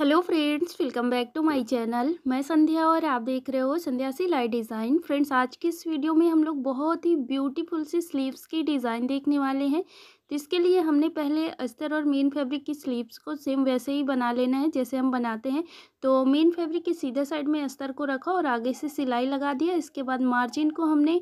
hello friends welcome back to my channel मैं संध्या और आप देख रहे हो संध्या सिलाई डिज़ाइन फ्रेंड्स आज की इस वीडियो में हम लोग बहुत ही ब्यूटीफुल सी स्लीव्स की डिज़ाइन देखने वाले हैं तो इसके लिए हमने पहले अस्तर और मेन फैब्रिक की स्लीव्स को सेम वैसे ही बना लेना है जैसे हम बनाते हैं तो मेन फैब्रिक के सीधे साइड में अस्तर को रखा और आगे से सिलाई लगा दिया इसके बाद मार्जिन को हमने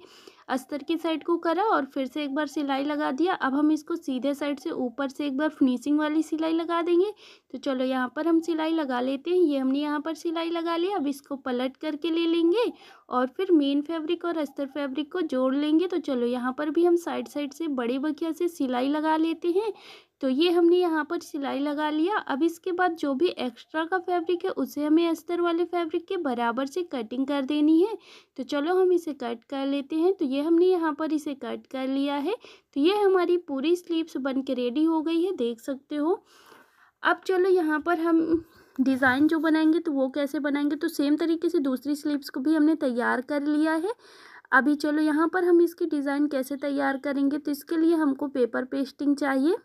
अस्तर की साइड को करा और फिर से एक बार सिलाई लगा दिया अब हम इसको सीधे साइड से ऊपर से एक बार फिनिशिंग वाली सिलाई लगा देंगे तो चलो यहाँ पर हम सिलाई लगा लेते हैं ये हमने यहाँ पर सिलाई लगा ली अब इसको पलट करके ले लेंगे और फिर मेन फैब्रिक और अस्तर फैब्रिक को जोड़ लेंगे तो चलो यहाँ पर भी हम साइड साइड से बड़े बखिया से सिलाई लगा लेते हैं तो ये हमने यहाँ पर सिलाई लगा लिया अब इसके बाद जो भी एक्स्ट्रा का फैब्रिक है उसे हमें अस्तर वाले फैब्रिक के बराबर से कटिंग कर देनी है तो चलो हम इसे कट कर लेते हैं तो ये हमने यहाँ पर इसे कट कर लिया है तो ये हमारी पूरी स्लीव्स बन के रेडी हो गई है देख सकते हो अब चलो यहाँ पर हम डिज़ाइन जो बनाएंगे तो वो कैसे बनाएंगे तो सेम तरीके से दूसरी स्लीव्स को भी हमने तैयार कर लिया है अभी चलो यहाँ पर हम इसकी डिज़ाइन कैसे तैयार करेंगे तो इसके लिए हमको पेपर पेस्टिंग चाहिए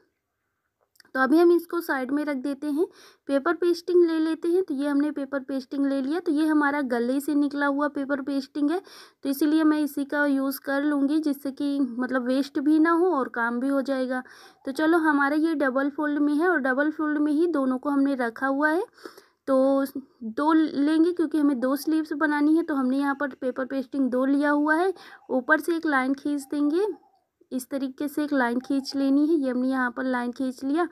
तो अभी हम इसको साइड में रख देते हैं पेपर पेस्टिंग ले लेते हैं तो ये हमने पेपर पेस्टिंग ले लिया तो ये हमारा गले से निकला हुआ पेपर पेस्टिंग है तो इसीलिए मैं इसी का यूज़ कर लूँगी जिससे कि मतलब वेस्ट भी ना हो और काम भी हो जाएगा तो चलो हमारा ये डबल फोल्ड में है और डबल फोल्ड में ही दोनों को हमने रखा हुआ है तो दो लेंगे क्योंकि हमें दो स्लीव्स बनानी है तो हमने यहाँ पर पेपर पेस्टिंग दो लिया हुआ है ऊपर से एक लाइन खींच देंगे इस तरीके से एक लाइन खींच लेनी है ये हमने यहाँ पर लाइन खींच लिया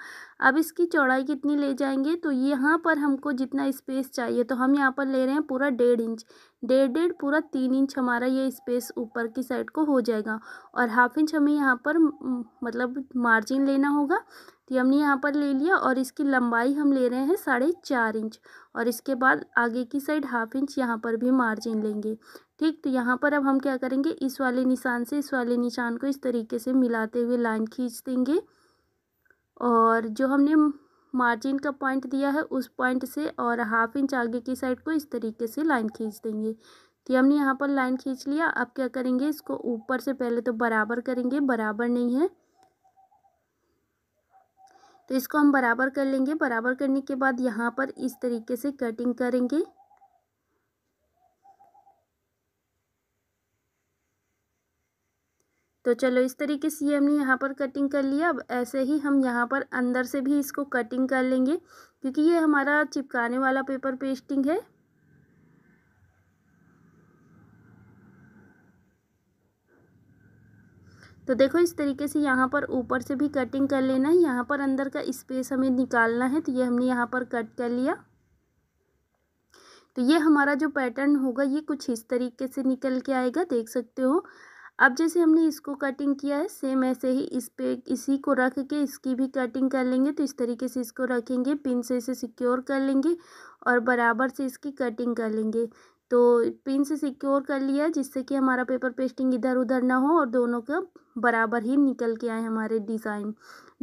अब इसकी चौड़ाई कितनी ले जाएंगे तो यहाँ पर हमको जितना स्पेस चाहिए तो हम यहाँ पर ले रहे हैं पूरा डेढ़ इंच डेढ़ डेढ़ पूरा तीन इंच हमारा ये स्पेस ऊपर की साइड को हो जाएगा और हाफ इंच हमें यहाँ पर मतलब मार्जिन लेना होगा तो हमने यहाँ पर ले लिया और इसकी लंबाई हम ले रहे हैं साढ़े चार इंच और इसके बाद आगे की साइड हाफ इंच यहाँ पर भी मार्जिन लेंगे ठीक तो यहाँ पर अब हम क्या करेंगे इस वाले निशान से इस वाले निशान को इस तरीके से मिलाते हुए लाइन खींच देंगे और जो हमने मार्जिन का पॉइंट दिया है उस पॉइंट से और हाफ इंच आगे की साइड को इस तरीके से लाइन खींच देंगे तो हमने यहाँ पर लाइन खींच लिया अब क्या करेंगे इसको ऊपर से पहले तो बराबर करेंगे बराबर नहीं है तो इसको हम बराबर कर लेंगे बराबर करने के बाद यहाँ पर इस तरीके से कटिंग करेंगे तो चलो इस तरीके से ये हमने यहाँ पर कटिंग कर लिया अब ऐसे ही हम यहाँ पर अंदर से भी इसको कटिंग कर लेंगे क्योंकि ये हमारा चिपकाने वाला पेपर पेस्टिंग है तो देखो इस तरीके से यहाँ पर ऊपर से भी कटिंग कर लेना है यहाँ पर अंदर का स्पेस हमें निकालना है तो ये हमने यहाँ पर कट कर लिया तो ये हमारा जो पैटर्न होगा ये कुछ इस तरीके से निकल के आएगा देख सकते हो अब जैसे हमने इसको कटिंग किया है सेम ऐसे ही इस पे इसी को रख के इसकी भी कटिंग कर लेंगे तो इस तरीके से इसको रखेंगे पिन से इसे सिक्योर कर लेंगे और बराबर से इसकी कटिंग कर लेंगे तो पिन से सिक्योर कर लिया जिससे कि हमारा पेपर पेस्टिंग इधर उधर ना हो और दोनों का बराबर ही निकल के आए हमारे डिज़ाइन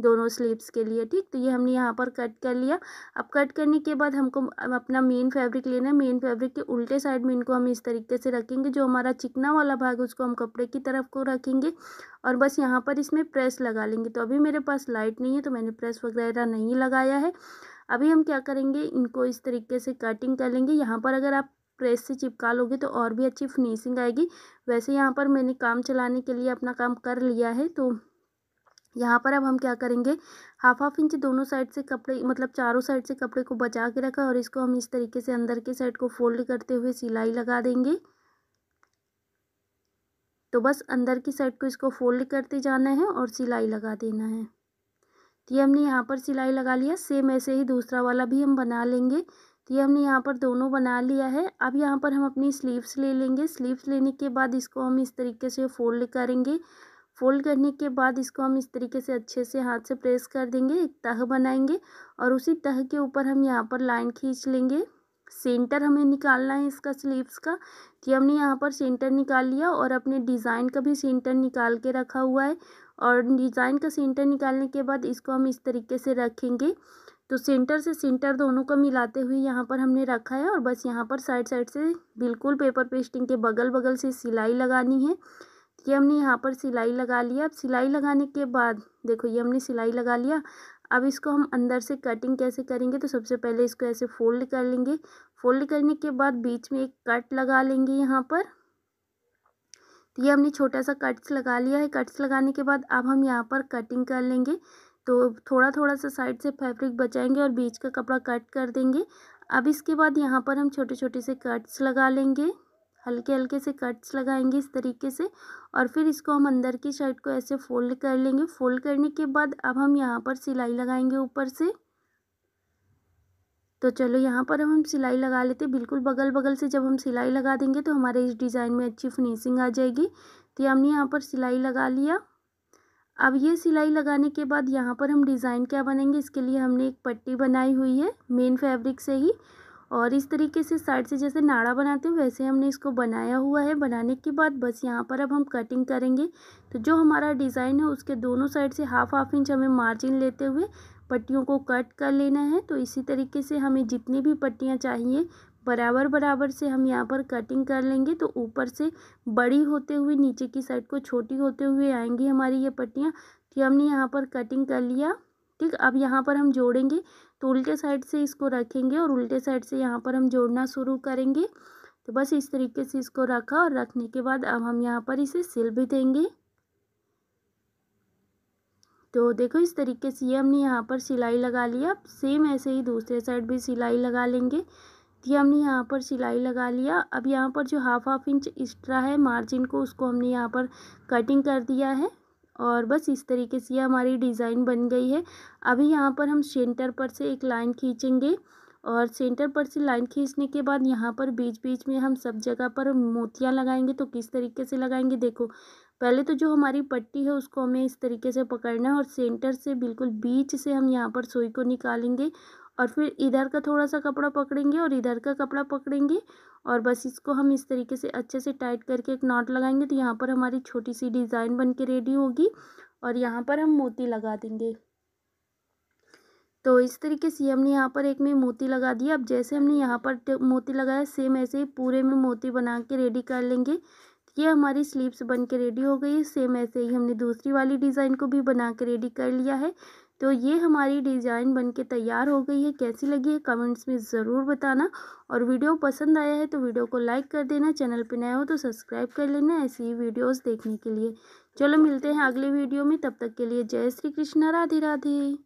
दोनों स्लीव्स के लिए ठीक तो ये हमने यहाँ पर कट कर लिया अब कट करने के बाद हमको अपना मेन फैब्रिक लेना है मेन फैब्रिक के उल्टे साइड में इनको हम इस तरीके से रखेंगे जो हमारा चिकना वाला भाग है उसको हम कपड़े की तरफ को रखेंगे और बस यहाँ पर इसमें प्रेस लगा लेंगे तो अभी मेरे पास लाइट नहीं है तो मैंने प्रेस वगैरह नहीं लगाया है अभी हम क्या करेंगे इनको इस तरीके से कटिंग कर लेंगे यहाँ पर अगर आप प्रेस से चिपका लोगे तो और भी अच्छी फिनिशिंग आएगी वैसे यहाँ पर मैंने काम चलाने के लिए अपना काम कर लिया है तो यहाँ पर अब हम क्या करेंगे हाफ हाफ इंच दोनों साइड से कपड़े मतलब चारों साइड से कपड़े को बचा के रखा और इसको हम इस तरीके से अंदर के साइड को फोल्ड करते हुए सिलाई लगा देंगे तो बस अंदर की साइड को इसको फोल्ड करते जाना है और सिलाई लगा देना है तो ये हमने यहाँ पर सिलाई लगा लिया सेम ऐसे ही दूसरा वाला भी हम बना लेंगे ये हमने यहाँ पर दोनों बना लिया है अब यहाँ पर हम अपनी स्लीव्स ले लेंगे स्लीव्स लेने के बाद इसको हम इस तरीके से फोल्ड करेंगे फोल्ड करने के बाद इसको हम इस तरीके से अच्छे से हाथ से प्रेस कर देंगे एक तह बनाएंगे और उसी तह के ऊपर हम यहाँ पर लाइन खींच लेंगे सेंटर हमें निकालना है इसका स्लीव्स का कि हमने यहाँ पर सेंटर निकाल लिया और अपने डिज़ाइन का भी सेंटर निकाल के रखा हुआ है और डिज़ाइन का सेंटर निकालने के बाद इसको हम इस तरीके से रखेंगे तो सेंटर से सेंटर दोनों को मिलाते हुए यहाँ पर हमने रखा है और बस यहाँ पर साइड साइड से बिल्कुल पेपर पेस्टिंग के बगल बगल से सिलाई लगानी है ये हमने यहाँ पर सिलाई लगा लिया अब सिलाई लगाने के बाद देखो ये हमने सिलाई लगा लिया अब इसको हम अंदर से कटिंग कैसे करेंगे तो सबसे पहले इसको ऐसे फोल्ड कर लेंगे फोल्ड करने के बाद बीच में एक कट लगा लेंगे यहाँ पर तो ये हमने छोटा सा कट्स लगा लिया है कट्स लगाने के बाद अब हम यहाँ पर कटिंग कर लेंगे तो थोड़ा थोड़ा सा साइड से फैब्रिक बचाएंगे और बीच का कपड़ा कट कर देंगे अब इसके बाद यहाँ पर हम छोटे छोटे से कट्स लगा लेंगे हल्के हल्के से कट्स लगाएंगे इस तरीके से और फिर इसको हम अंदर की साइड को ऐसे फोल्ड कर लेंगे फोल्ड करने के बाद अब हम यहाँ पर सिलाई लगाएंगे ऊपर से तो चलो यहाँ पर हम सिलाई लगा लेते हैं बिल्कुल बगल बगल से जब हम सिलाई लगा देंगे तो हमारे इस डिज़ाइन में अच्छी फिनिशिंग आ जाएगी तो हमने यहाँ पर सिलाई लगा लिया अब ये सिलाई लगाने के बाद यहाँ पर हम डिज़ाइन क्या बनेंगे इसके लिए हमने एक पट्टी बनाई हुई है मेन फैब्रिक से ही और इस तरीके से साइड से जैसे नाड़ा बनाते हैं वैसे हमने इसको बनाया हुआ है बनाने के बाद बस यहाँ पर अब हम कटिंग करेंगे तो जो हमारा डिज़ाइन है उसके दोनों साइड से हाफ हाफ इंच हमें मार्जिन लेते हुए पट्टियों को कट कर लेना है तो इसी तरीके से हमें जितनी भी पट्टियाँ चाहिए बराबर बराबर से हम यहाँ पर कटिंग कर लेंगे तो ऊपर से बड़ी होते हुए नीचे की साइड को छोटी होते हुए आएंगी हमारी ये पट्टियाँ कि तो हमने यहाँ पर कटिंग कर लिया ठीक अब यहाँ पर हम जोड़ेंगे तो उल्टे साइड से इसको रखेंगे और उल्टे साइड से यहाँ पर हम जोड़ना शुरू करेंगे तो बस इस तरीके से इसको रखा और रखने के बाद अब हम यहाँ पर इसे सिल भी देंगे तो देखो इस तरीके से ये हमने यहाँ पर सिलाई लगा लिया अब सेम ऐसे ही दूसरे साइड भी सिलाई लगा लेंगे ये हमने यहाँ पर सिलाई लगा लिया अब यहाँ पर जो हाफ हाफ इंच एक्स्ट्रा है मार्जिन को उसको हमने यहाँ पर कटिंग कर दिया है और बस इस तरीके से हमारी डिज़ाइन बन गई है अभी यहाँ पर हम सेंटर पर से एक लाइन खींचेंगे और सेंटर पर से लाइन खींचने के बाद यहाँ पर बीच बीच में हम सब जगह पर मोतियाँ लगाएंगे तो किस तरीके से लगाएंगे देखो पहले तो जो हमारी पट्टी है उसको हमें इस तरीके से पकड़ना है और सेंटर से बिल्कुल बीच से हम यहाँ पर सुई को निकालेंगे और फिर इधर का थोड़ा सा कपड़ा पकड़ेंगे और इधर का कपड़ा पकड़ेंगे और बस इसको हम इस तरीके से अच्छे से टाइट करके एक नॉट लगाएंगे तो यहाँ पर हमारी छोटी सी डिज़ाइन बन के रेडी होगी और यहाँ पर हम मोती लगा देंगे तो इस तरीके से हमने यहाँ पर एक में मोती लगा दिया अब जैसे हमने यहाँ पर मोती लगाया सेम ऐसे ही पूरे में मोती बना के रेडी कर लेंगे ये हमारी स्लीव्स बन के रेडी हो गई है सेम ऐसे ही हमने दूसरी वाली डिज़ाइन को भी बना के रेडी कर लिया है तो ये हमारी डिज़ाइन बनके तैयार हो गई है कैसी लगी है कमेंट्स में ज़रूर बताना और वीडियो पसंद आया है तो वीडियो को लाइक कर देना चैनल पर नए हो तो सब्सक्राइब कर लेना ऐसी ही वीडियोज़ देखने के लिए चलो मिलते हैं अगले वीडियो में तब तक के लिए जय श्री कृष्णा राधे राधे